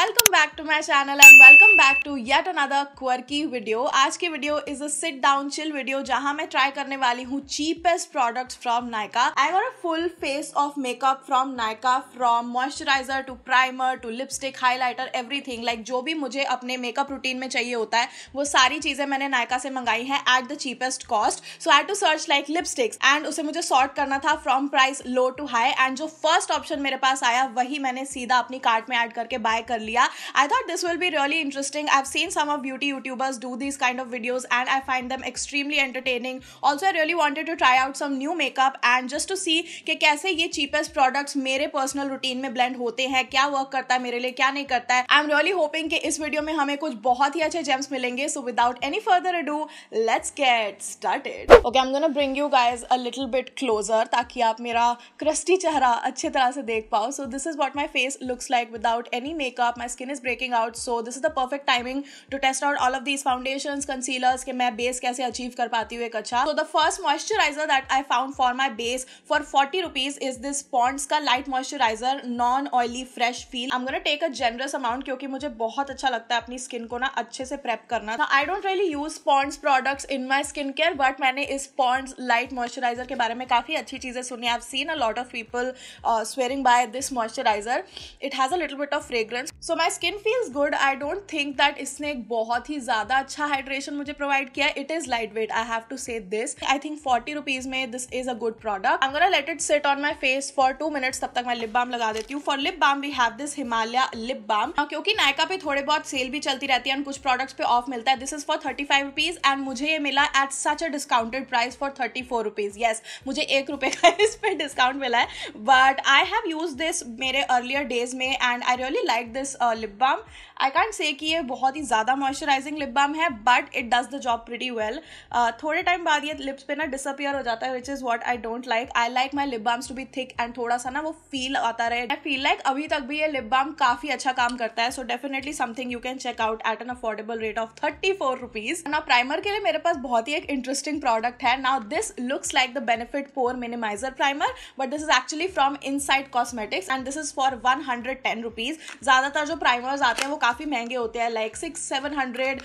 Welcome back to my channel and welcome back to yet another quirky video आज की video is a sit down chill video जहां मैं try करने वाली हूँ cheapest products from Nykaa I wore a full face of makeup from Nykaa from moisturiser to primer to lipstick highlighter everything like जो भी मुझे अपने मेकअप रूटीन में चाहिए होता है वो सारी चीजें मैंने नायका से मंगाई है at the cheapest cost so I to search like lipsticks and उसे मुझे सॉर्ट करना था from price low to high and जो फर्स्ट ऑप्शन मेरे पास आया वही मैंने सीधा अपनी कार्ट में एड करके बाय कर लिया लिया I thought this will be really interesting I have seen some of beauty YouTubers do this kind of videos and I find them extremely entertaining also I really wanted to try out some new makeup and just to see कि कैसे ये cheapest products मेरे personal routine में blend होते हैं क्या work करता है मेरे लिए क्या नहीं करता है आई एम रियली होपिंग कि इस वीडियो में हमें कुछ बहुत ही अच्छे जेम्स मिलेंगे so without any further do let's get started okay I am gonna bring you guys a little bit closer ताकि आप मेरा क्रस्टी चेहरा अच्छे तरह से देख पाओ so this is what my face looks like without any makeup my skin is breaking out so this is the perfect timing to test out all of these foundations concealers कि मैं base कैसे achieve कर पाती हूँ एक अच्छा तो the first moisturiser that I found for my base for forty rupees is this Pond's का light moisturiser non oily fresh feel I am gonna take a generous amount क्योंकि मुझे बहुत अच्छा लगता है अपनी स्किन को ना अच्छे से प्रेप करना I don't really use Pond's products in my skin care but मैंने इस पॉन्ड्स लाइट मॉइस्चराइजर के बारे में काफी अच्छी चीजें सुनी I seen a lot of people swearing by this moisturiser it has a little bit of fragrance so my skin feels good I don't think that इसने एक बहुत ही ज़्यादा अच्छा हाइड्रेशन मुझे प्रोवाइड किया it is light weight I have to say this I think forty rupees में this is a good product I let it sit on my face for two minutes तब तक मैं लिप बाम लगा देती हूँ for lip balm we have this Himalaya lip balm क्योंकि नायका पे थोड़े बहुत सेल भी चलती रहती है एंड कुछ प्रोडक्ट्स पे ऑफ मिलता है this is for thirty five rupees and मुझे ये मिला at such a discounted price for thirty four rupees yes मुझे एक रुपये का इस पर डिस्काउंट मिला है but I have use this मेरे अर्लियर डेज में and I really like this lip balm I can't say कि ये बहुत ही ज़्यादा मॉइस्चराइजिंग लिप बाम है but it does the job pretty well थोड़े टाइम बाद ये लिप्स पे ना डिसअपियर हो जाता है which is what I don't like I like my lip balms to be thick and थोड़ा सा ना वो फील आता रहे आई फील लाइक अभी तक भी ये लिप बाम काफ़ी अच्छा काम करता है so definitely something you can check out at an affordable rate of thirty four rupees ना प्राइमर के लिए मेरे पास बहुत ही एक इंटरेस्टिंग प्रोडक्ट है now this looks like the Benefit pore minimiser primer but this is actually from in side cosmetics and this is for one hundred ten rupees ज़्यादातर जो प्राइमर्स आते हैं वो काफ़ी महंगे होते हैं like six seven hundred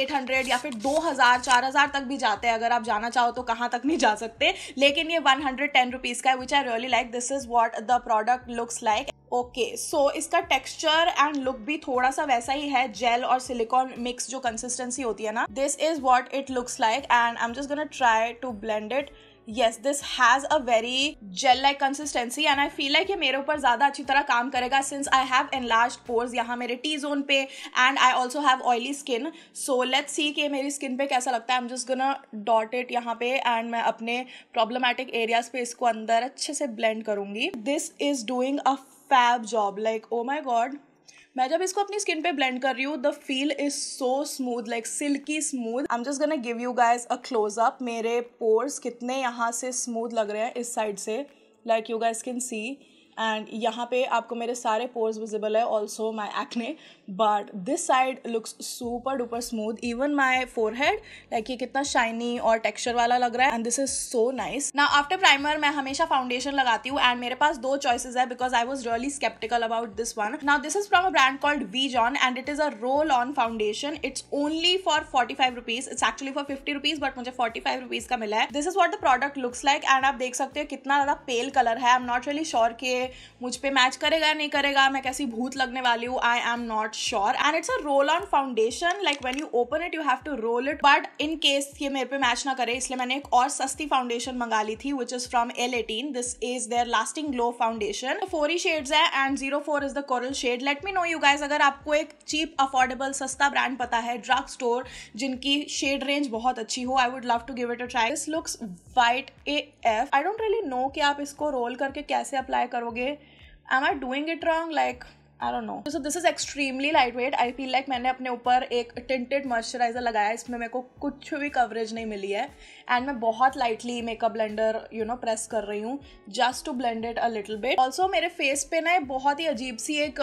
eight hundred या फिर दो हज़ार चार हज़ार तक भी जाते हैं अगर आप जाना चाहो तो कहाँ तक नहीं जा सकते लेकिन ये वन हंड्रेड टेन रुपीज़ का है which I really like this is what the product looks like okay okay, so so इसका टेक्सचर एंड लुक भी थोड़ा सा वैसा ही है जेल और सिलिकॉन मिक्स जो कंसिस्टेंसी होती है ना this is what it looks like and I am just gonna try to blend it yes this has a very gel like consistency and I feel like ये मेरे ऊपर ज़्यादा अच्छी तरह काम करेगा since I have a large pores यहाँ मेरे टी जोन पे and I also have oily skin so let see कि मेरी स्किन पे कैसा लगता है am just gonna dot it यहाँ पे एंड मैं अपने प्रॉब्लमेटिक एरियाज पे इसको अंदर अच्छे से ब्लेंड करूँगी this is doing a fab job like oh my god मैं जब इसको अपनी स्किन पे ब्लेंड कर रही हूँ the feel is so smooth like silky smooth I am just gonna give you guys a close up मेरे पोर्स कितने यहाँ से स्मूथ लग रहे हैं इस साइड से like you guys can see and यहाँ पे आपको मेरे सारे पोर्स विजिबल है also my acne but this side looks super duper smooth even my forehead like ये कितना शाइनी और टेक्स्चर वाला लग रहा है and this is so nice ना आफ्टर प्राइमर मैं हमेशा फाउंडेशन लगाती हूँ एंड मेरे पास दो चॉइसेस है because I was really sceptical about this one ना this is from a brand called V John and it is a roll on foundation it's only for forty five rupees it's actually for fifty rupees but मुझे forty five rupees का मिला है this is what the product looks like and आप देख सकते हो कितना ज्यादा पेल कलर है I am not really sure के मुझ पर मैच करेगा नहीं करेगा मैं कैसी भूत लगने वाली हूँ I am not sure and it's a roll on foundation like when you open it you have to roll it but in case ये मेरे पे मैच ना करे इसलिए मैंने एक और सस्ती फाउंडेशन मंगा ली थी which is from L eighteen this is their lasting glow foundation four ही शेड्स है and zero four is the coral shade let me know you guys अगर आपको एक चीप अफोर्डेबल सस्ता ब्रांड पता है ड्रग स्टोर जिनकी शेड रेंज बहुत अच्छी हो I would love to give it a try this looks white A F I don't really know कि आप इसको रोल करके कैसे अप्लाई करोगे करोगे am i doing it wrong like I don't know so this is extremely light weight I feel like मैंने अपने ऊपर एक टिंटेड मॉइस्चराइजर लगाया इसमें मेरे को कुछ भी कवरेज नहीं मिली है एंड मैं बहुत lightly makeup blender you know press कर रही हूँ just to blend it a little bit also मेरे फेस पे ना बहुत ही अजीब सी एक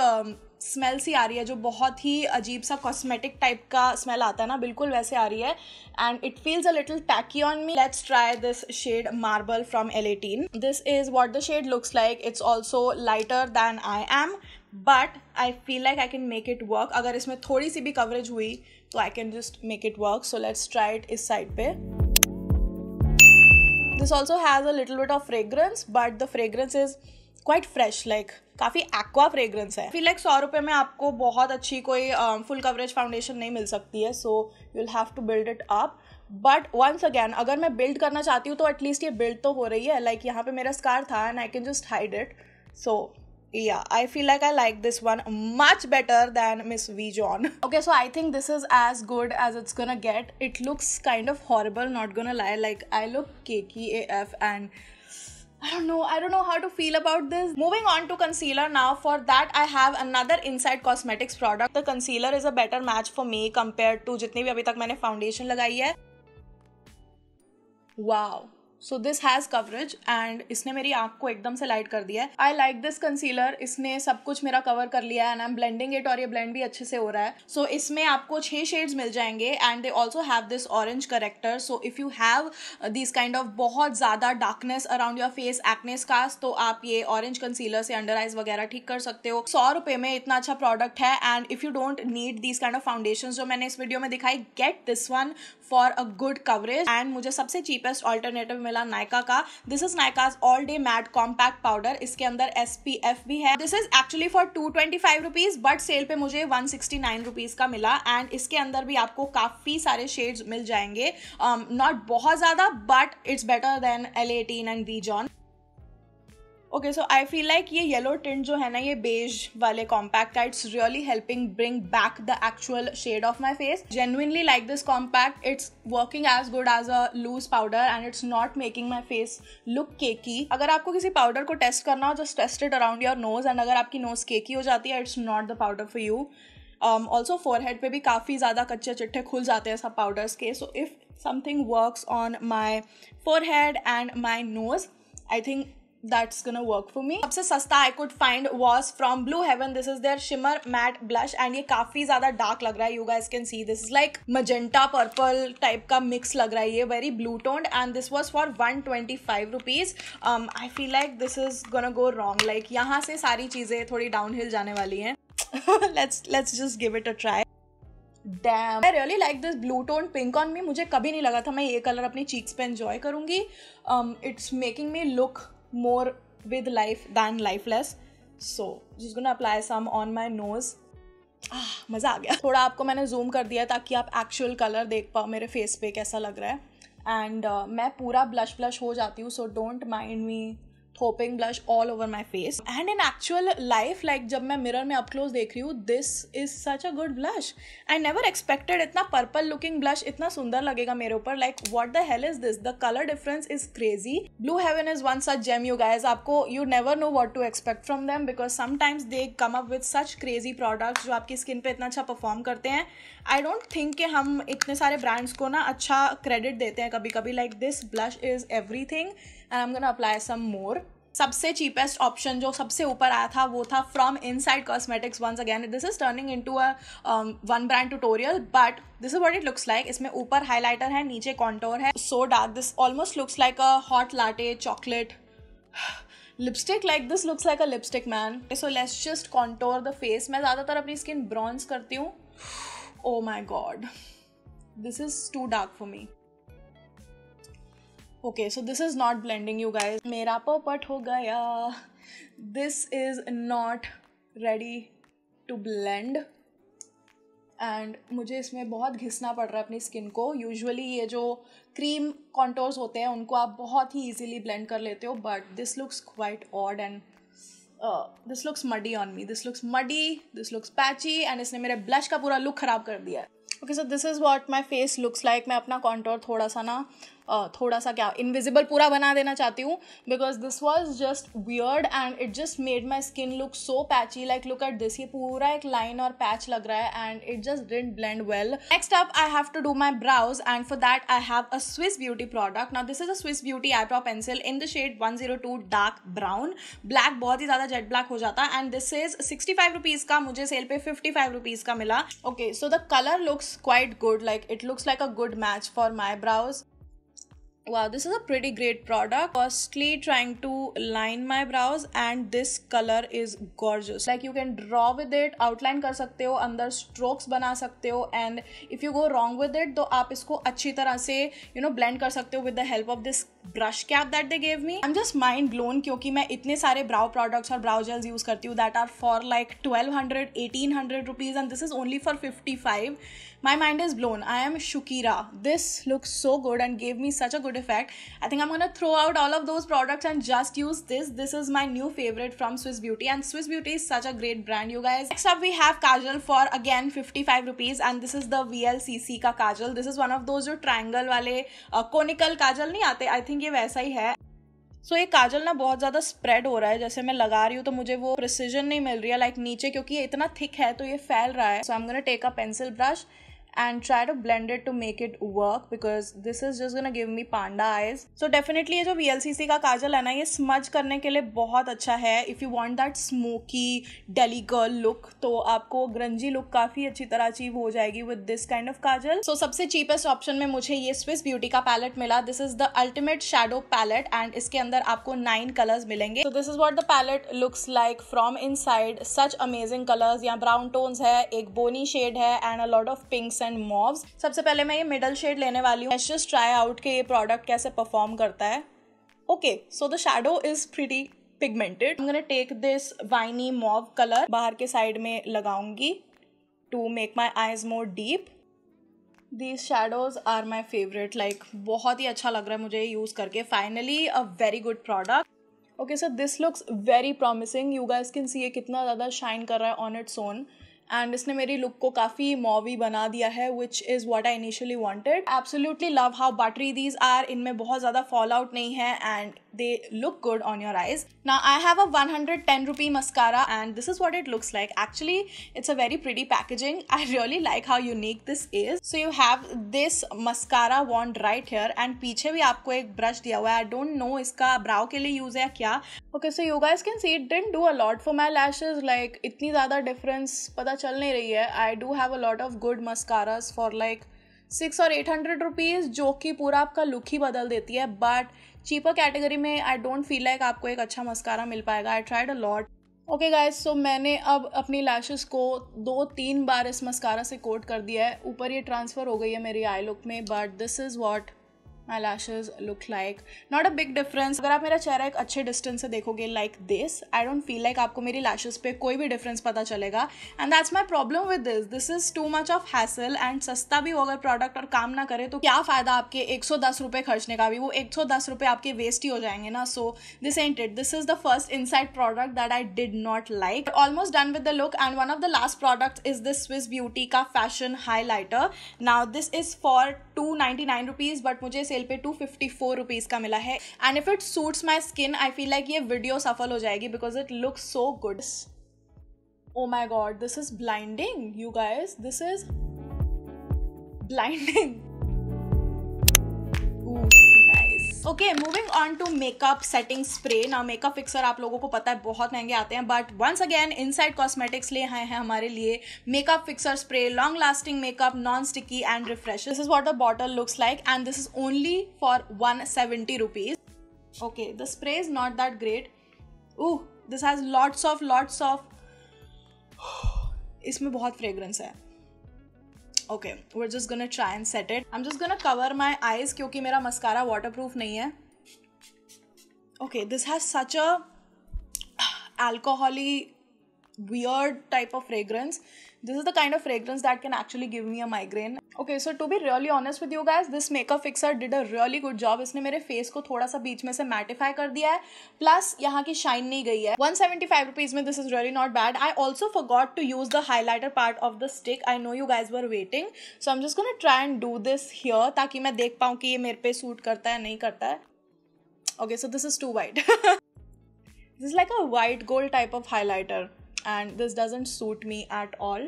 स्मेल um, सी आ रही है जो बहुत ही अजीब सा कॉस्मेटिक टाइप का स्मेल आता है ना बिल्कुल वैसे आ रही है and it feels a little tacky on me let's try this shade marble from L eighteen this is what the shade looks like it's also lighter than I am but I feel like I can make it work अगर इसमें थोड़ी सी भी coverage हुई तो I can just make it work so let's try it इस side पे this also has a little bit of fragrance but the fragrance is quite fresh like काफ़ी एक्वा फ्रेगरेंस है फील लाइक सौ रुपये में आपको बहुत अच्छी कोई फुल कवरेज फाउंडेशन नहीं मिल सकती है so you will have to build it up but once again अगर मैं बिल्ड करना चाहती हूँ तो एटलीस्ट ये बिल्ड तो हो रही है लाइक like, यहाँ पे मेरा स्कार था and I can just hide it so yeah i feel like i like this one much better than miss v john okay so i think this is as good as it's gonna get it looks kind of horrible not gonna lie like i look cakey af and I don't know. I don't know how to feel about this. Moving on to concealer now. For that, I have another Inside Cosmetics product. The concealer is a better match for me compared to जितनी भी अभी तक मैंने foundation लगाई है. Wow. So this has coverage and इसने मेरी आँख को एकदम से लाइट कर दिया है आई लाइक दिस कंसीलर इसने सब कुछ मेरा कवर कर लिया है and I am blending it और ये ब्लेंड भी अच्छे से हो रहा है सो so, इसमें आपको छह शेड्स मिल जाएंगे and they also have this orange corrector so if you have this kind of बहुत ज़्यादा darkness around your face acnes cast तो आप ये ऑरेंज कंसीलर से अंडर आइज वगैरह ठीक कर सकते हो सौ रुपये में इतना अच्छा प्रोडक्ट है and if you don't need this kind of foundation जो मैंने इस वीडियो में दिखाई get this one for a good coverage and मुझे सबसे चीपेस्ट ऑल्टरनेटिव मिला नायका का this is Nykaa's all day matte compact powder इसके अंदर एस पी एफ भी है this is actually for two twenty five rupees but sale पे मुझे वन सिक्सटी नाइन रुपीज का मिला एंड इसके अंदर भी आपको काफी सारे शेड्स मिल जाएंगे नॉट um, बहुत ज्यादा but it's better than L eighteen and V John okay so I feel like ये येलो टिंट जो है ना ये बेज वाले कॉम्पैक्ट है it's really helping bring back the actual shade of my face genuinely like this compact it's working as good as a loose powder and it's not making my face look cakey अगर आपको किसी powder को test करना हो just tested around your nose and अगर आपकी nose cakey हो जाती है it's not the powder for you also forehead पर भी काफ़ी ज़्यादा कच्चे चिट्ठे खुल जाते हैं सब पाउडर्स के so if something works on my forehead and my nose I think that's gonna work for me सबसे सस्ता I could find was from Blue Heaven this is their shimmer matte blush and ये काफी ज्यादा dark लग रहा है you guys can see this is like magenta purple type का mix लग रहा है ये very blue toned and this was for one twenty five rupees I feel like this is gonna go wrong like यहाँ से सारी चीजें थोड़ी डाउन हिल जाने वाली हैं let's just give it a try damn I really like this blue tone pink on me मुझे कभी नहीं लगा था मैं ये कलर अपनी चीक्स पे एंजॉय करूंगी it's making me look more with life than lifeless. So, just gonna apply some on my nose. Ah, मज़ा आ गया थोड़ा आपको मैंने zoom कर दिया ताकि आप actual color देख पाओ मेरे face पे कैसा लग रहा है And uh, मैं पूरा blush blush हो जाती हूँ so don't mind me hoping blush all over my face and in actual life like जब मैं मिरर में अपक्लोज देख रही हूँ this is such a good blush I never expected इतना पर्पल लुकिंग ब्लश इतना सुंदर लगेगा मेरे ऊपर like what the hell is this the colour difference is crazy Blue Heaven is one such gem you guys आपको you never know what to expect from them because sometimes they come up with such crazy products जो आपकी skin पर इतना अच्छा perform करते हैं आई don't think कि हम इतने सारे ब्रांड्स को ना अच्छा क्रेडिट देते हैं कभी कभी like this blush is everything and I am gonna apply some more सबसे चीपेस्ट ऑप्शन जो सबसे ऊपर आया था वो था from in side cosmetics once again this is turning into a one brand tutorial but this is what it looks like इसमें ऊपर हाईलाइटर है नीचे कॉन्टोर है so dark this almost looks like a hot latte chocolate lipstick like this looks like a lipstick man so less just contour the face मैं ज़्यादातर अपनी skin bronze करती हूँ oh my god this is to dark for me okay so this is not blending you guys मेरा पोपट हो गया this is not ready to blend and मुझे इसमें बहुत घिसना पड़ रहा है अपनी स्किन को यूजुअली ये जो क्रीम कॉन्टोर्स होते हैं उनको आप बहुत ही इजीली ब्लेंड कर लेते हो but this looks quite odd and this looks muddy on me this looks muddy this looks patchy and इसने मेरे ब्लश का पूरा लुक ख़राब कर दिया है okay sir this is what my face looks like मैं अपना कॉन्टोर थोड़ा सा ना थोड़ा सा क्या इनविजिबल पूरा बना देना चाहती हूँ because this was just weird and it just made my skin look so patchy like look at this ये पूरा एक लाइन और पैच लग रहा है and it just didn't blend well next up I have to do my brows and for that I have a Swiss Beauty product ना this is a Swiss Beauty eyebrow pencil in the shade one zero two dark brown black बहुत ही ज़्यादा jet black हो जाता है and this is sixty five rupees का मुझे sale पे फिफ्टी फाइव रुपीज़ का मिला okay so the colour looks quite good like it looks like a good match for my brows wow this is a pretty great product firstly trying to line my brows and this color is gorgeous like you can draw with it outline कर सकते हो अंदर strokes बना सकते हो and if you go wrong with it तो आप इसको अच्छी तरह से you know blend कर सकते हो with the help of this brush cap that they gave me I am just mind blown क्योंकि मैं इतने सारे ब्राउ प्रोडक्ट्स और ब्राउ जेल्स यूज करती हूँ that are for like twelve hundred eighteen hundred rupees and this is only for fifty five my mind is blown I am Shakira this looks so good and gave me such a good effect I think I am gonna throw out all of those products and just use this this is my new favourite from Swiss Beauty and Swiss Beauty is such a great brand you guys next we have kajal for again fifty five rupees and this is the V L C C का काजल this is one of those जो triangle वाले conical uh, काजल नहीं आते I think think ये वैसा ही है सो so, ये काजल ना बहुत ज़्यादा स्प्रेड हो रहा है जैसे मैं लगा रही हूँ तो मुझे वो प्रिसीजन नहीं मिल रही है लाइक like, नीचे क्योंकि ये इतना थिक है तो ये फैल रहा है so I am gonna take a pencil brush and try to blend it to make it work because this is just gonna give me panda eyes. So definitely ये जो VLCC का काजल है ना ये स्मज करने के लिए बहुत अच्छा है if you want that smoky daily girl look तो आपको ग्रंजी लुक काफ़ी अच्छी तरह अचीव हो जाएगी with this kind of kajal so सबसे चीपेस्ट ऑप्शन में मुझे ये स्विस ब्यूटी का पैलेट मिला this is the ultimate shadow palette and इसके अंदर आपको नाइन कलर्स मिलेंगे so this is what the palette looks like from inside such amazing colours या ब्राउन टोन्स है एक बोनी शेड है and a lot of pinks and and mauves सबसे पहले मैं ये मिडल शेड लेने वाली हूँ जस्ट ट्राई आउट के ये प्रोडक्ट कैसे परफॉर्म करता है okay so the shadow is pretty pigmented मैंने take this winey mauve colour बाहर के साइड में लगाऊंगी to make my eyes more deep these shadows are my favourite like बहुत ही अच्छा लग रहा है मुझे यूज़ करके finally a very good product okay sir this looks very promising you guys can see ये कितना ज़्यादा शाइन कर रहा है ऑन इट्स ओन एंड इसने मेरी लुक को काफ़ी मॉवी बना दिया है which is what I initially wanted absolutely love how buttery these are इनमें बहुत ज़्यादा फॉल आउट नहीं है and they look good on your eyes ना I have a one hundred ten rupee mascara and this is what it looks like actually it's a very pretty packaging I really like how unique this is so you have this mascara wand right here and पीछे भी आपको एक brush दिया हुआ है आई don't no इसका ब्राउ के लिए यूज है क्या okay so you guys can see it didn't do a lot for my lashes like इतनी ज़्यादा डिफरेंस पता चल नहीं रही है I do have a lot of good mascaras for like six और एट हंड्रेड रुपीज़ जो कि पूरा आपका लुक ही बदल देती है बट चीपर कैटेगरी में आई डोंट फील लाइक आपको एक अच्छा मस्कारा मिल पाएगा I tried a lot okay guys so मैंने अब अपनी लैशेस को दो तीन बार इस मस्कारा से कोट कर दिया है ऊपर ये ट्रांसफ़र हो गई है मेरी आई लुक में but this is what my lashes look like not a big difference अगर आप मेरा चेहरा एक अच्छे डिस्टेंस से देखोगे like this I don't feel like आपको मेरी लैशेज पे कोई भी डिफरेंस पता चलेगा and that's my problem with this this is too much of hassle and सस्ता भी हो अगर प्रोडक्ट और काम ना करे तो क्या फ़ायदा आपके एक सौ दस रुपये खर्चने का भी वो एक सौ दस रुपये आपके वेस्ट ही हो जाएंगे ना so this ain't it this is the first Insight product that I did not like almost done with the look and one of the last product is this Swiss Beauty का fashion highlighter now this is for two ninety nine rupees but मुझे sale पे two fifty four rupees का मिला है and if it suits my skin I feel like ये video सफल हो जाएगी because it looks so good oh my god this is blinding you guys this is blinding okay moving on to makeup setting spray ना makeup fixer आप लोगों को पता है बहुत महंगे आते हैं but once again in side cosmetics ले आए हैं हमारे लिए makeup fixer spray long lasting makeup non sticky and refresh this is what the bottle looks like and this is only for one seventy rupees okay the spray is not that great oh this has lots of lots of इसमें बहुत fragrance है okay we're just gonna try and set it I am just gonna cover my eyes क्योंकि मेरा mascara waterproof नहीं है okay this has such a alcoholy weird type of fragrance this is the kind of fragrance that can actually give me a migraine okay so to be really honest with you guys this makeup fixer did a really good job इसने मेरे face को थोड़ा सा बीच में से mattify कर दिया है प्लस यहाँ की शाइन नहीं गई है वन सेवेंटी फाइव रुपीज में this is really not bad I also forgot to use the highlighter part of the stick I know you guys were waiting so am just gonna try and do this here ताकि मैं देख पाऊँ कि ये मेरे पे suit करता है नहीं करता है okay so this is too white this like a white gold type of highlighter and this doesn't suit me at all.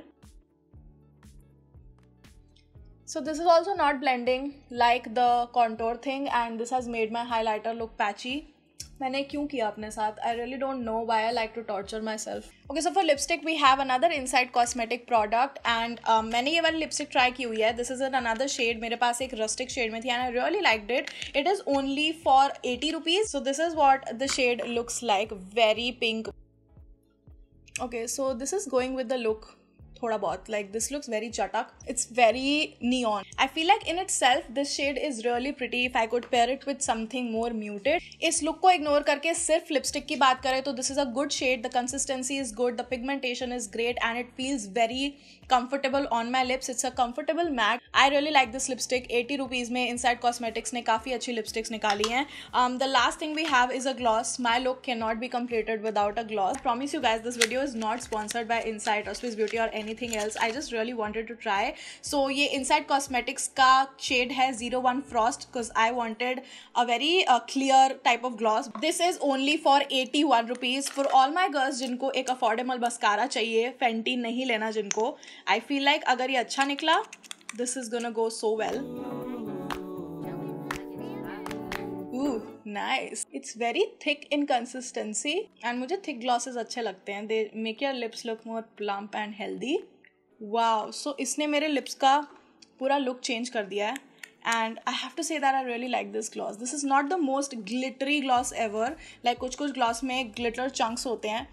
So this is also not blending like the contour thing and this has made my highlighter look patchy. मैंने क्यों किया अपने साथ I really don't know why I like to torture myself okay so for lipstick we have another inside cosmetic product and मैंने ये वाली lipstick try की हुई है this is an another shade मेरे पास एक रस्टिक शेड में थी and I really like it it is only for eighty rupees so this is what the shade looks like very pink okay so this is going with the look थोड़ा बहुत like this looks very चटक it's very neon I feel like in itself this shade is really pretty if I could pair it with something more muted इस look को ignore करके सिर्फ lipstick की बात करें तो this is a good shade the consistency is good the pigmentation is great and it feels very comfortable on my lips it's a comfortable matte I really like this lipstick eighty rupees में इन side cosmetics ने काफ़ी अच्छी lipsticks निकाली हैं the last thing we have is a gloss my look can not be completed without a gloss promise you guys this video is not sponsored by inside Swiss beauty और any anything else I just really wanted to try so ये inside cosmetics का शेड है zero one frost because I wanted a very clear type of gloss this is only for eighty one rupees for all my girls जिनको एक affordable बस्कारा चाहिए Fenty नहीं लेना जिनको आई फील लाइक अगर ये अच्छा निकला this is gonna go so well nice it's very thick in consistency and मुझे थिक ग्लॉसेस अच्छे लगते हैं they make your lips look more plump and healthy wow so इसने मेरे लिप्स का पूरा लुक चेंज कर दिया है and I have to say that I really like this gloss this is not the most glittery gloss ever like कुछ कुछ gloss में ग्लिटर चंक्स होते हैं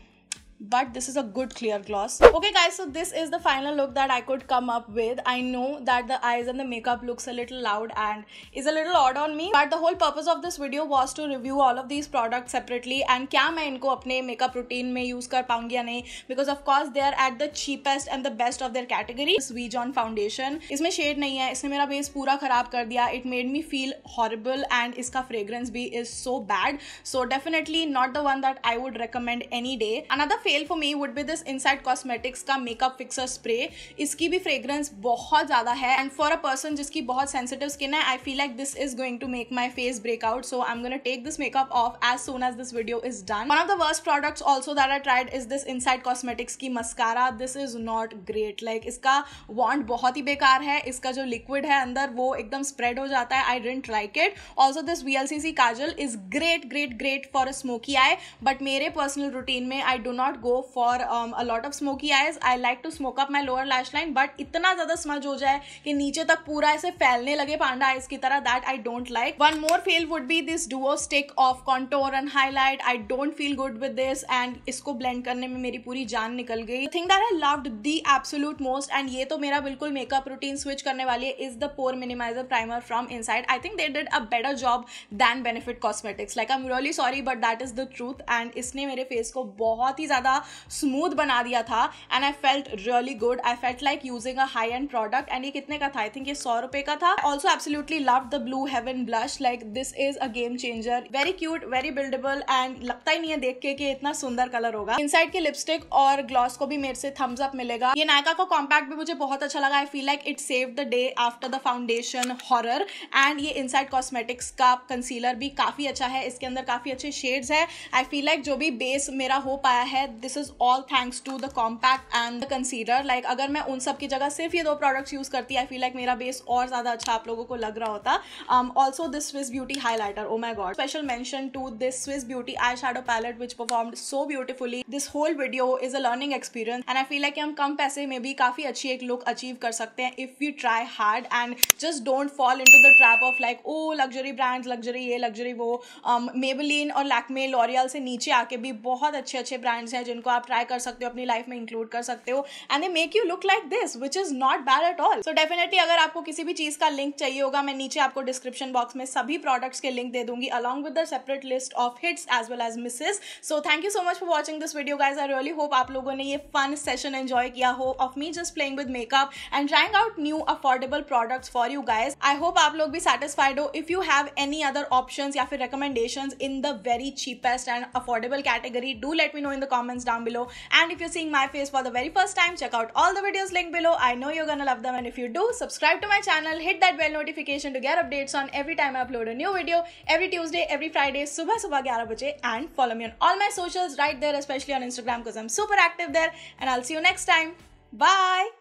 but this is a good clear gloss okay guys so this is the final look that i could come up with i know that the eyes and the makeup looks a little loud and is a little odd on me but the whole purpose of this video was to review all of these products separately and can I inko apne makeup routine mein use kar paungi ya nahi because of course they are at the cheapest and the best of their category this Vijon foundation isme shade nahi hai isne mera base pura kharab kar diya it made me feel horrible and iska fragrance bhi is so bad so definitely not the one that i would recommend any day another fail for me would be this inside cosmetics का makeup fixer spray इसकी भी fragrance बहुत ज़्यादा है and for a person जिसकी बहुत sensitive skin है I feel like this is going to make my face breakout so I am gonna take this makeup off as soon as this video is done one of the worst products also that I tried is this inside cosmetics की mascara this is not great like इसका wand बहुत ही बेकार है इसका जो liquid है अंदर वो एकदम स्प्रेड हो जाता है I didn't like it also this V L C C kajal is great great great for a smoky eye but मेरे पर्सनल रूटीन में I do not not go for a lot of smoky eyes I like to smoke up my lower lash line but इतना ज़्यादा smudge हो जाए कि नीचे तक पूरा ऐसे फैलने लगे पांडा आइज की तरह that I don't like one more fail would be this duo stick of contour and highlight I don't feel good with this and इसको ब्लेंड करने में मेरी पूरी जान निकल गई think that I love the absolute most and ये तो मेरा बिल्कुल मेकअप रूटीन स्विच करने वाली है is the pore minimiser primer from inside I think they did a better job than Benefit cosmetics like I am really sorry but that is the truth and इसने मेरे face को बहुत ही ज़्यादा ज़्यादा स्मूथ बना दिया था and I felt really good I felt like using a high end product and ये कितने का था आई थिंक ये सौ रुपये का था also absolutely love the Blue Heaven blush like this is a game changer very cute very buildable and लगता ही नहीं है देख के कि इतना सुंदर कलर होगा इनसाइड के लिपस्टिक और ग्लॉस को भी मेरे से थम्स अप मिलेगा ये नायका का कॉम्पैक्ट भी मुझे बहुत अच्छा लगा I feel like it save the day after the foundation horror and ये इन साइड कॉस्मेटिक्स का कंसीलर भी काफी अच्छा है इसके अंदर काफी अच्छे शेड्स है आई फील लाइक जो भी बेस मेरा हो पाया है this is all thanks to the compact and the concealer like अगर मैं उन सब की जगह सिर्फ ये दो प्रोडक्ट्स यूज करती आई फील लाइक मेरा बेस और ज्यादा अच्छा आप लोगों को लग रहा होता also this Swiss beauty highlighter oh my god special mention to this Swiss beauty eye shadow palette which perform so beautifully this whole video is a learning experience and I feel like हम कम पैसे में भी काफी अच्छी एक look achieve कर सकते हैं if you try hard and just don't fall into the trap of like oh luxury brand luxury ये लग्जरी वो मेबलिन um, और लैकमे लॉरियल से नीचे आके भी बहुत अच्छे अच्छे ब्रांड्स हैं जिनको आप ट्राई कर सकते हो अपनी लाइफ में इंक्लूड कर सकते हो and they make you look like this which is not bad at all so definitely अगर आपको किसी भी चीज का लिंक चाहिए होगा मैं नीचे आपको डिस्क्रिप्शन बॉक्स में सभी प्रोडक्ट्स के लिंक दे दूंगी along with the separate list of hits as well as misses so thank you so much for watching this video guys I really hope आप लोगों ने ये फन सेशन एंजॉय किया हो of me just playing with makeup and trying out new affordable products for you guys I hope आप लोग भी satisfied हो if you have any other option या फिर recommendation in the very cheapest and affordable category do let me know in the comment comments down below. And if you're seeing my face for the very first time, check out all the videos linked below. I know you're gonna love them. And if you do, subscribe to my channel, hit that bell notification to get updates on every time I upload a new video, every Tuesday, every Friday, subha subah 11 baje. And follow me on all my socials right there, especially on Instagram because I'm super active there. And I'll see you next time. Bye!